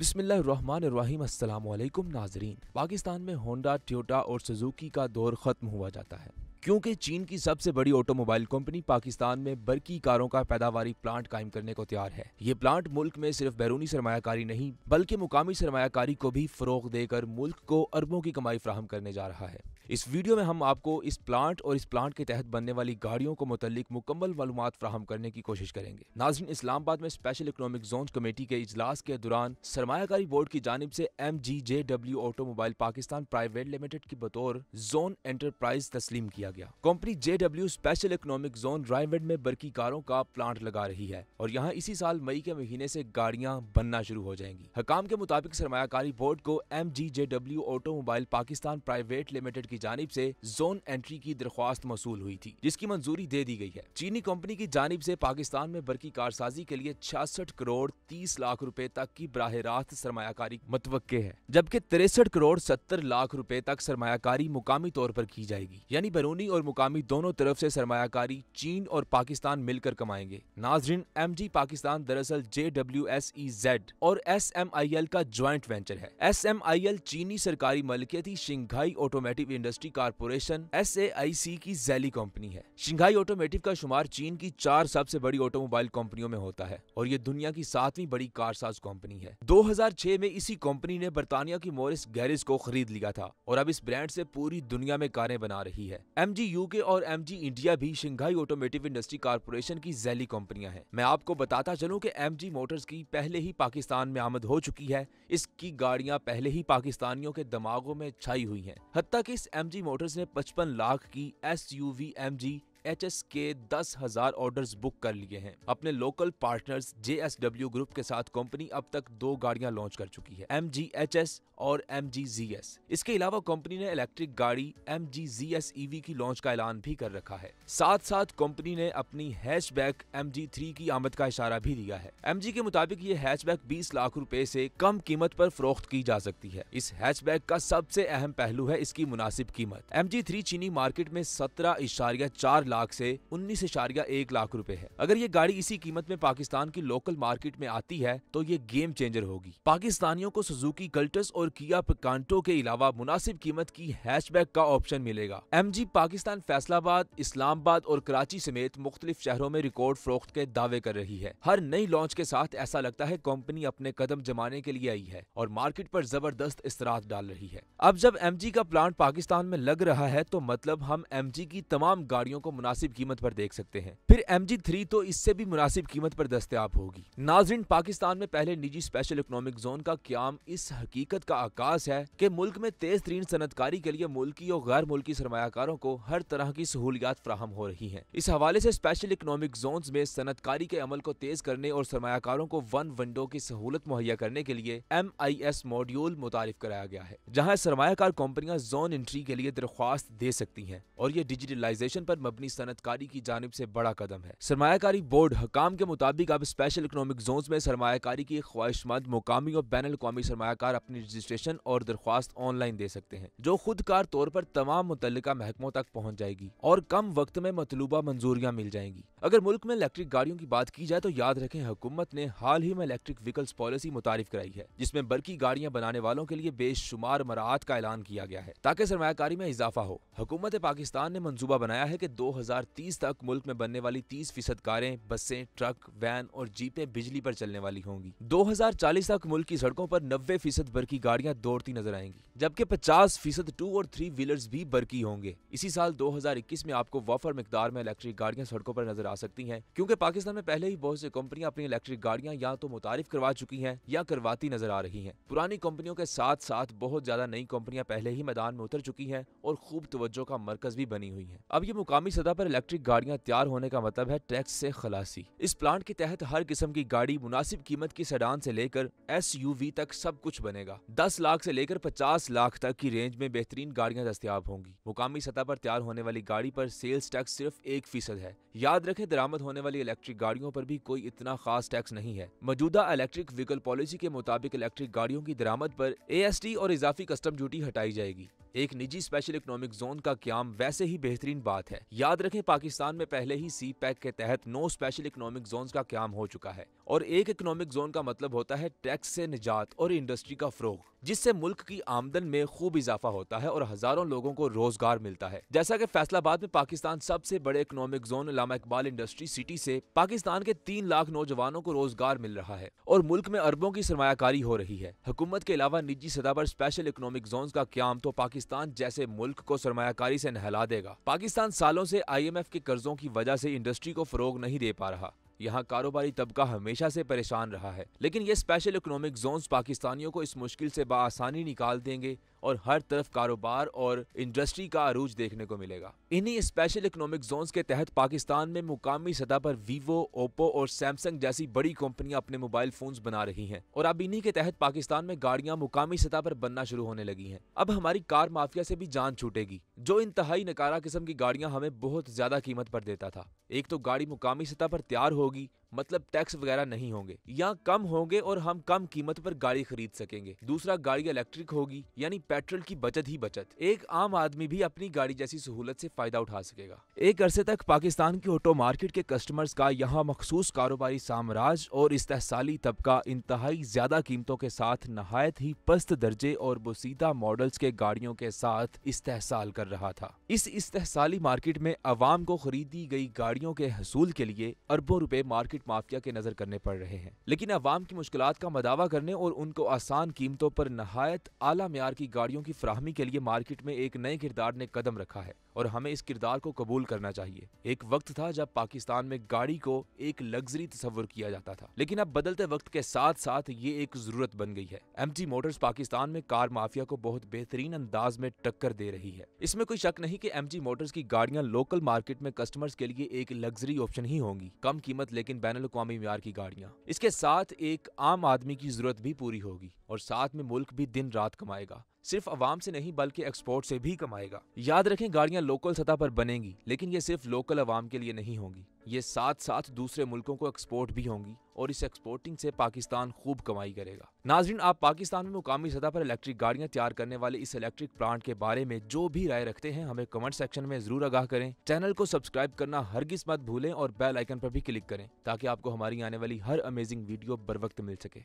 बिस्मिल्लाकुम नाजरीन पाकिस्तान में Honda Toyota और सुजुकी का दौर ख़त्म हुआ जाता है क्योंकि चीन की सबसे बड़ी ऑटोमोबाइल कंपनी पाकिस्तान में बरकी कारों का पैदावारी प्लांट कायम करने को तैयार है ये प्लांट मुल्क में सिर्फ बैरूनी सरमाकारी नहीं बल्कि मुकामी सरमाकारी को भी फरोग देकर मुल्क को अरबों की कमाई फ्राहम करने जा रहा है इस वीडियो में हम आपको इस प्लांट और इस प्लांट के तहत बनने वाली गाड़ियों को मुतलिक मुकम्मल मालूम फ्राहम करने की कोशिश करेंगे नाजन इस्लामाबाद में स्पेशल इकोनॉमिक जोन कमेटी के इजलास के दौरान सरमाकारी बोर्ड की जानब से M G J W automobile Pakistan private limited की बतौर जोन एंटरप्राइज तस्लीम किया गया company J W special economic zone Raiwind में बरकी कारों का प्लांट लगा रही है और यहाँ इसी साल मई के महीने से गाड़ियाँ बनना शुरू हो जाएंगी हकाम के मुताबिक सरमाकारी बोर्ड को M G J W automobile Pakistan private limited की जानब से जोन एंट्री की दरख्वास्त मौसूल हुई थी जिसकी मंजूरी दे दी गई है चीनी कंपनी की जानब से पाकिस्तान में बरकी कारसाजी के लिए छियासठ करोड़ तीस लाख रुपए तक की बराह रास्त सरमाकारी मतव है जबकि तिरसठ करोड़ सत्तर लाख रुपए तक सरमाकारी मुकामी तौर पर की जाएगी यानी बरूनी और मुकामी दोनों तरफ से सरमाकारी चीन और पाकिस्तान मिलकर कमाएंगे नाजरीन एम जी पाकिस्तान दरअसल J W S E Z और एस एम आई एल का ज्वाइंट वेंचर है एस एम आई एल चीनी सरकारी मलकियती शिंघाई ऑटोमेटिव इंडस्ट्री कारपोरेशन एस की जैली कंपनी है शिंघाई ऑटोमेटिव का शुमार चीन की चार सबसे बड़ी ऑटोमोबाइल कंपनियों में होता है और ये दुनिया की सातवीं बड़ी कारसाज कंपनी है 2006 में इसी कंपनी ने बर्तानिया की मोरिस गैरिज को खरीद लिया था और अब इस ब्रांड से पूरी दुनिया में कारें बना रही है एम जी और एम इंडिया भी शिंघाई ऑटोमेटिव इंडस्ट्री कारपोरेशन की जैली कंपनियां हैं मैं आपको बताता चलूं कि एम मोटर्स की पहले ही पाकिस्तान में आमद हो चुकी है इसकी गाड़ियां पहले ही पाकिस्तानियों के दिमागों में छाई हुई हैं हती कि इस एमजी मोटर्स ने 55 लाख की S U V M G H S के दस हजार ऑर्डर बुक कर लिए हैं अपने local partners J S W group के साथ कंपनी अब तक दो गाड़ियां लॉन्च कर चुकी है एम जी एच एस और एम जी जी एस इसके अलावा कंपनी ने इलेक्ट्रिक गाड़ी M G G S EV की लॉन्च का ऐलान भी कर रखा है साथ साथ कंपनी ने अपनी बैक एम जी थ्री की आमद का इशारा भी दिया है एम जी के मुताबिक ये हैच बैक बीस लाख रूपए ऐसी कम कीमत आरोप फरोख्त की जा सकती है इस हैचबैक का सबसे अहम पहलू है इसकी मुनासिब कीमत एम जी थ्री चीनी मार्केट में सत्रह इशारिया चार लाख से उन्नीस इशारिया एक लाख रुपए है अगर ये गाड़ी इसी कीमत में पाकिस्तान की लोकल मार्केट में आती है तो ये गेम चेंजर होगी पाकिस्तानियों को सुजुकी कल्टस और किया पिकांटो के अलावा मुनासिब कीमत की हैचबैक का ऑप्शन मिलेगा एम पाकिस्तान फैसलाबाद इस्लामाबाद और कराची समेत मुख्तलिफ शहरों में रिकॉर्ड फरोख्त के दावे कर रही है हर नई लॉन्च के साथ ऐसा लगता है कंपनी अपने कदम जमाने के लिए आई है और मार्केट पर जबरदस्त इसरात डाल रही है अब जब एम का प्लांट पाकिस्तान में लग रहा है तो मतलब हम एम की तमाम गाड़ियों को मुनासिब कीमत पर देख सकते हैं फिर एम जी थ्री तो इससे भी मुनासिब कीमत पर दस्तियाब होगी नाजरीन पाकिस्तान में पहले निजी स्पेशल इकोनॉमिक जोन का क्याम इस हकीकत का आकाश है कि मुल्क में तेज तरीन सनतकारी के लिए मुल्की और गैर मुल्की सरमाकारों को हर तरह की सहूलियात फ्राहम हो रही है इस हवाले ऐसी स्पेशल इकोनॉमिक जोन में सनतकारी के अमल को तेज करने और सरमाकारों को वन विंडो की सहूलत मुहैया करने के लिए एम आई एस मॉड्यूल मुतारफ कराया गया है जहाँ सरमाकार कंपनियाँ जोन एंट्री के लिए दरख्वास्त दे सकती है और ये डिजिटलाइजेशन पर मबनी सनतकारी की जानब से बड़ा कदम है सरमाकारी बोर्ड हकाम के मुताबिक अब स्पेशल इकोनॉमिक जोन में सरमाकारी की ख्वाहिशमंद मुकामी और बैन अवी सरमाकार अपनी रजिस्ट्रेशन और दरख्वास्त ऑनलाइन दे सकते हैं जो खुदकार तौर पर तमाम मुतल महकमों तक पहुँच जाएगी और कम वक्त में मतलूबा मंजूरियाँ मिल जाएंगी अगर मुल्क में इलेक्ट्रिक गाड़ियों की बात की जाए तो याद रखें हुकूमत ने हाल ही में इलेक्ट्रिक व्हीकल्स पॉलिसी मुतारफ कराई है जिसमें बल्कि गाड़ियाँ बनाने वालों के लिए बेशुमार मराहत का ऐलान किया गया है ताकि सरमाकारी में इजाफा हो हुकूमत पाकिस्तान ने मंसूबा बनाया है की दो 2030 तक मुल्क में बनने वाली 30 फीसद कारें बसें ट्रक वैन और जीपें बिजली पर चलने वाली होंगी 2040 तक मुल्क की सड़कों पर 90 फीसद बरकी गाड़ियां दौड़ती नजर आएंगी जबकि 50 फीसद टू और थ्री व्हीलर्स भी बरकी होंगे इसी साल 2021 में आपको वफर मकदार में इलेक्ट्रिक गाड़ियां सड़कों पर नजर आ सकती हैं क्योंकि पाकिस्तान में पहले ही बहुत सी कंपनियां अपनी इलेक्ट्रिक गाड़ियां या तो मुतारिफ करवा चुकी हैं या करवाती नजर आ रही हैं पुरानी कंपनियों के साथ साथ बहुत ज्यादा नई कंपनियां पहले ही मैदान में उतर चुकी हैं और खूब तवज्जो का मरकज भी बनी हुई है अब ये मुकामी सतह सतह पर इलेक्ट्रिक गाड़ियां तैयार होने का मतलब है टैक्स से खलासी इस प्लांट के तहत हर किस्म की गाड़ी मुनासिब कीमत की सडान से लेकर एस तक सब कुछ बनेगा दस लाख से लेकर पचास लाख तक की रेंज में बेहतरीन गाड़ियां दस्तियाब होंगी मुकामी सतह पर तैयार होने वाली गाड़ी पर सेल्स टैक्स सिर्फ एक फीसद है याद रखे दरामद होने वाली इलेक्ट्रिक गाड़ियों पर भी कोई इतना खास टैक्स नहीं है मौजूदा इलेक्ट्रिक व्हीकल पॉलिसी के मुताबिक इलेक्ट्रिक गाड़ियों की दरामद पर एएसटी और इजाफी कस्टम ड्यूटी हटाई जाएगी एक निजी स्पेशल इकोनॉमिक जोन का क्याम वैसे ही बेहतरीन बात है याद रखें पाकिस्तान में पहले ही सी पैक e के तहत नौ स्पेशल इकोनॉमिक जोन का क्याम हो चुका है और एक इकोनॉमिक जोन का मतलब होता है टैक्स से निजात और इंडस्ट्री का फरोग जिससे मुल्क की आमदन में खूब इजाफा होता है और हजारों लोगों को रोजगार मिलता है जैसा कि फैसलाबाद में पाकिस्तान सबसे बड़े economic zone Allama Iqbal industry city से पाकिस्तान के तीन लाख नौजवानों को रोजगार मिल रहा है और मुल्क में अरबों की सरमाकारी हो रही है हुकूमत के अलावा निजी सतह पर स्पेशल इकोनॉमिक जोन का क्याम तो पाकिस्तान पाकिस्तान जैसे मुल्क को सरमाकारी से नहला देगा पाकिस्तान सालों से आईएमएफ के कर्जों की वजह से इंडस्ट्री को फरोग नहीं दे पा रहा यहाँ कारोबारी तबका हमेशा से परेशान रहा है लेकिन ये स्पेशल इकोनॉमिक जोन पाकिस्तानियों को इस मुश्किल से बासानी निकाल देंगे और हर तरफ कारोबार और इंडस्ट्री का अरूज देखने को मिलेगा इन्हीं स्पेशल इकोनॉमिक जोन के तहत पाकिस्तान में मुकामी सतह पर वीवो ओप्पो और सैमसंग जैसी बड़ी कंपनियां अपने मोबाइल फोन बना रही हैं और अब इन्हीं के तहत पाकिस्तान में गाड़ियां मुकामी सतह पर बनना शुरू होने लगी है अब हमारी कार माफिया से भी जान छूटेगी जो इंतहाई नकारा किस्म की गाड़ियाँ हमें बहुत ज्यादा कीमत पर देता था एक तो गाड़ी मुकामी सतह पर तैयार हो होगी मतलब टैक्स वगैरह नहीं होंगे या कम होंगे और हम कम कीमत पर गाड़ी खरीद सकेंगे दूसरा गाड़ी इलेक्ट्रिक होगी यानी पेट्रोल की बचत ही बचत एक आम आदमी भी अपनी गाड़ी जैसी सहूलत से फायदा उठा सकेगा एक अरसे तक पाकिस्तान की ऑटो मार्केट के कस्टमर्स का यहाँ मखसूस कारोबारी साम्राज्य और इस्तेसाली तबका इंतहाई ज्यादा कीमतों के साथ नहायत ही पस्त दर्जे और बोसीदा मॉडल्स के गाड़ियों के साथ इस्तेसाल कर रहा था इस इस्तेसाली मार्केट में आवाम को खरीदी गई गाड़ियों के हसूल के लिए अरबों रुपए मार्केट सीट माफिया के नजर करने पड़ रहे हैं लेकिन अवाम की मुश्किल का मदावा करने और उनको आसान कीमतों पर नहायत आला मैार की गाड़ियों की फ्राहमी के लिए मार्केट में एक नए किरदार ने कदम रखा है और हमें इस किरदार को कबूल करना चाहिए एक वक्त था जब पाकिस्तान में गाड़ी को एक लग्जरी तस्वर किया जाता था लेकिन अब बदलते वक्त के साथ साथ ये एक जरूरत बन गई है एम मोटर्स पाकिस्तान में कार माफिया को बहुत बेहतरीन अंदाज में टक्कर दे रही है इसमें कोई शक नहीं की एम मोटर्स की गाड़ियाँ लोकल मार्केट में कस्टमर्स के लिए एक लग्जरी ऑप्शन ही होंगी कम कीमत लेकिन बैन अवी मीर की गाड़ियाँ इसके साथ एक आम आदमी की जरूरत भी पूरी होगी और साथ में मुल्क भी दिन रात कमाएगा सिर्फ अवाम से नहीं बल्कि एक्सपोर्ट से भी कमाएगा याद रखें गाड़ियां लोकल सतह पर बनेंगी लेकिन ये सिर्फ लोकल अवाम के लिए नहीं होंगी ये साथ साथ दूसरे मुल्कों को एक्सपोर्ट भी होंगी और इस एक्सपोर्टिंग से पाकिस्तान खूब कमाई करेगा नाजरीन आप पाकिस्तान में मुकामी सतह पर इलेक्ट्रिक गाड़ियाँ तैयार करने वाले इस इलेक्ट्रिक प्लांट के बारे में जो भी राय रखते हैं हमें कमेंट सेक्शन में जरूर आगाह करें चैनल को सब्सक्राइब करना हर मत भूलें और बेल आइकन पर भी क्लिक करें ताकि आपको हमारी आने वाली हर अमेजिंग वीडियो बर वक्त मिल सके